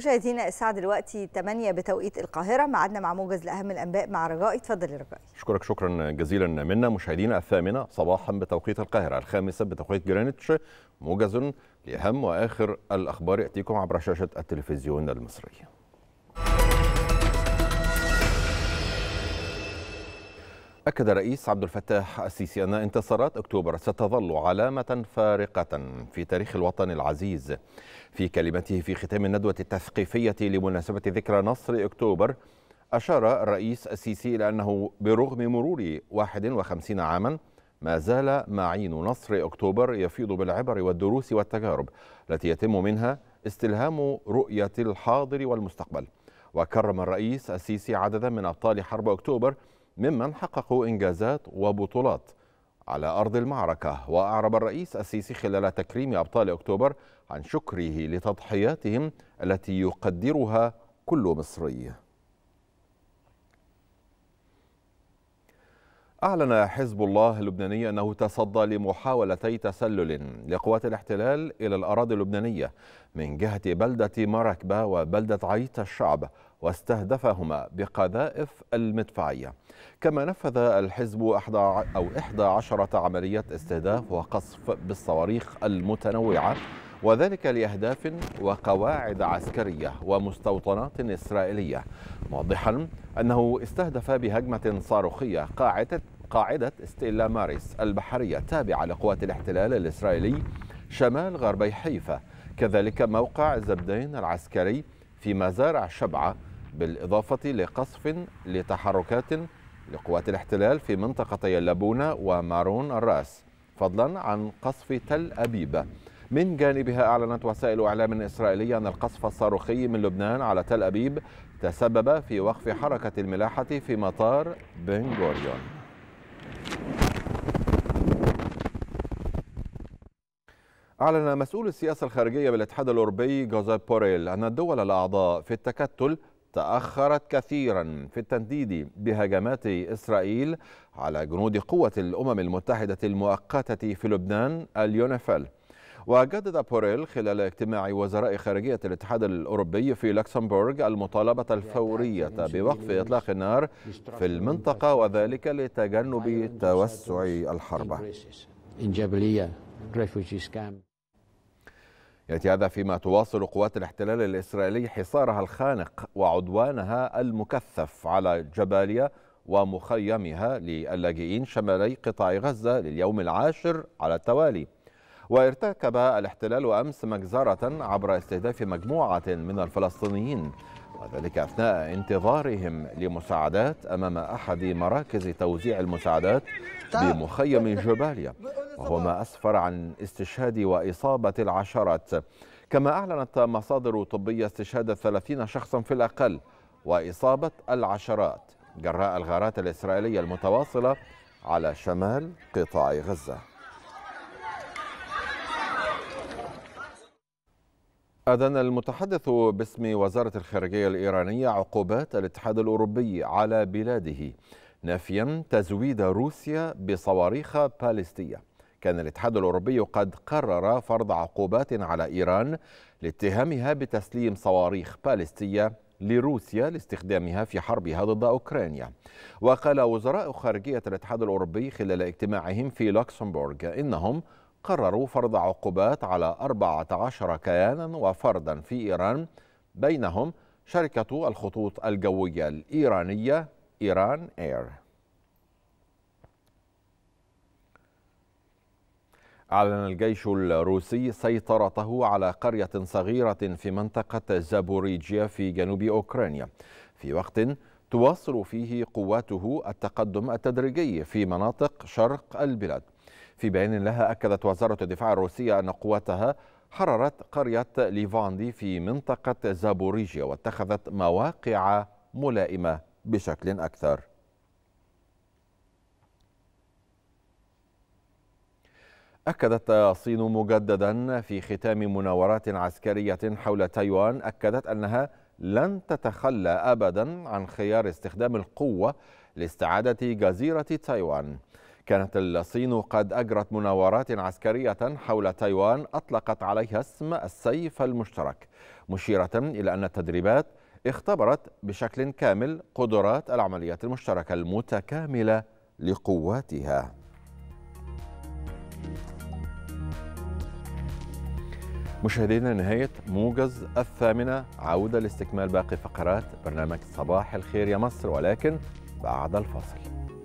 مشاهدينا الساعه دلوقتي 8 بتوقيت القاهره ميعادنا مع موجز لاهم الانباء مع رجاء اتفضل يا رجاء اشكرك شكرا جزيلا منا مشاهدينا الثامنه صباحا بتوقيت القاهره الخامسه بتوقيت جرينتش موجز لاهم واخر الاخبار ياتيكم عبر شاشه التلفزيون المصري أكد الرئيس عبد الفتاح السيسي أن انتصارات أكتوبر ستظل علامة فارقة في تاريخ الوطن العزيز في كلمته في ختام الندوة التثقيفية لمناسبة ذكرى نصر أكتوبر أشار الرئيس السيسي إلى أنه برغم مرور 51 عاما ما زال معين نصر أكتوبر يفيض بالعبر والدروس والتجارب التي يتم منها استلهام رؤية الحاضر والمستقبل وكرم الرئيس السيسي عددا من أبطال حرب أكتوبر ممن حققوا إنجازات وبطولات على أرض المعركة وأعرب الرئيس السيسي خلال تكريم أبطال أكتوبر عن شكره لتضحياتهم التي يقدرها كل مصري أعلن حزب الله اللبناني أنه تصدى لمحاولتي تسلل لقوات الاحتلال إلى الأراضي اللبنانية من جهة بلدة مراكبة وبلدة عيت الشعب واستهدفهما بقذائف المدفعية كما نفذ الحزب أحد أو 11 عملية استهداف وقصف بالصواريخ المتنوعة وذلك لأهداف وقواعد عسكرية ومستوطنات إسرائيلية موضحا أنه استهدف بهجمة صاروخية قاعدة قاعدة ستيلا ماريس البحرية التابعة لقوات الاحتلال الإسرائيلي شمال غربي حيفا كذلك موقع زبدين العسكري في مزارع شبعة بالإضافة لقصف لتحركات لقوات الاحتلال في منطقتي اللبونة ومارون الراس فضلا عن قصف تل أبيب من جانبها أعلنت وسائل إعلام إسرائيلية أن القصف الصاروخي من لبنان على تل أبيب تسبب في وقف حركة الملاحة في مطار بن غوريون أعلن مسؤول السياسة الخارجية بالاتحاد الأوروبي جوزيف بوريل أن الدول الأعضاء في التكتل تأخرت كثيرا في التنديد بهجمات إسرائيل على جنود قوة الأمم المتحدة المؤقتة في لبنان اليونيفيل وجدد بوريل خلال اجتماع وزراء خارجية الاتحاد الأوروبي في لوكسمبورغ المطالبة الفورية بوقف إطلاق النار في المنطقة وذلك لتجنب توسع الحرب يأتي هذا فيما تواصل قوات الاحتلال الإسرائيلي حصارها الخانق وعدوانها المكثف على جباليا ومخيمها للاجئين شمالي قطاع غزة لليوم العاشر على التوالي وارتكب الاحتلال أمس مجزرة عبر استهداف مجموعة من الفلسطينيين وذلك أثناء انتظارهم لمساعدات أمام أحد مراكز توزيع المساعدات بمخيم جباليا وهو ما أسفر عن استشهاد وإصابة العشرات كما أعلنت مصادر طبية استشهاد 30 شخصا في الأقل وإصابة العشرات جراء الغارات الإسرائيلية المتواصلة على شمال قطاع غزة أذن المتحدث باسم وزارة الخارجية الإيرانية عقوبات الاتحاد الأوروبي على بلاده نافيا تزويد روسيا بصواريخ باليستية كان الاتحاد الأوروبي قد قرر فرض عقوبات على إيران لاتهامها بتسليم صواريخ باليستية لروسيا لاستخدامها في حربها ضد أوكرانيا وقال وزراء خارجية الاتحاد الأوروبي خلال اجتماعهم في لوكسمبورغ إنهم قرروا فرض عقوبات على 14 كيانا وفردا في إيران بينهم شركة الخطوط الجوية الإيرانية إيران إير أعلن الجيش الروسي سيطرته على قرية صغيرة في منطقة زابوريجيا في جنوب أوكرانيا في وقت تواصل فيه قواته التقدم التدريجي في مناطق شرق البلاد في بيان لها أكدت وزارة الدفاع الروسية أن قواتها حررت قرية ليفاندي في منطقة زابوريجيا واتخذت مواقع ملائمة بشكل أكثر أكدت الصين مجددا في ختام مناورات عسكرية حول تايوان أكدت أنها لن تتخلى أبدا عن خيار استخدام القوة لاستعادة جزيرة تايوان كانت الصين قد أجرت مناورات عسكرية حول تايوان أطلقت عليها اسم السيف المشترك مشيرة إلى أن التدريبات اختبرت بشكل كامل قدرات العمليات المشتركة المتكاملة لقواتها مشاهدينا نهاية موجز الثامنة عودة لاستكمال باقي فقرات برنامج صباح الخير يا مصر ولكن بعد الفاصل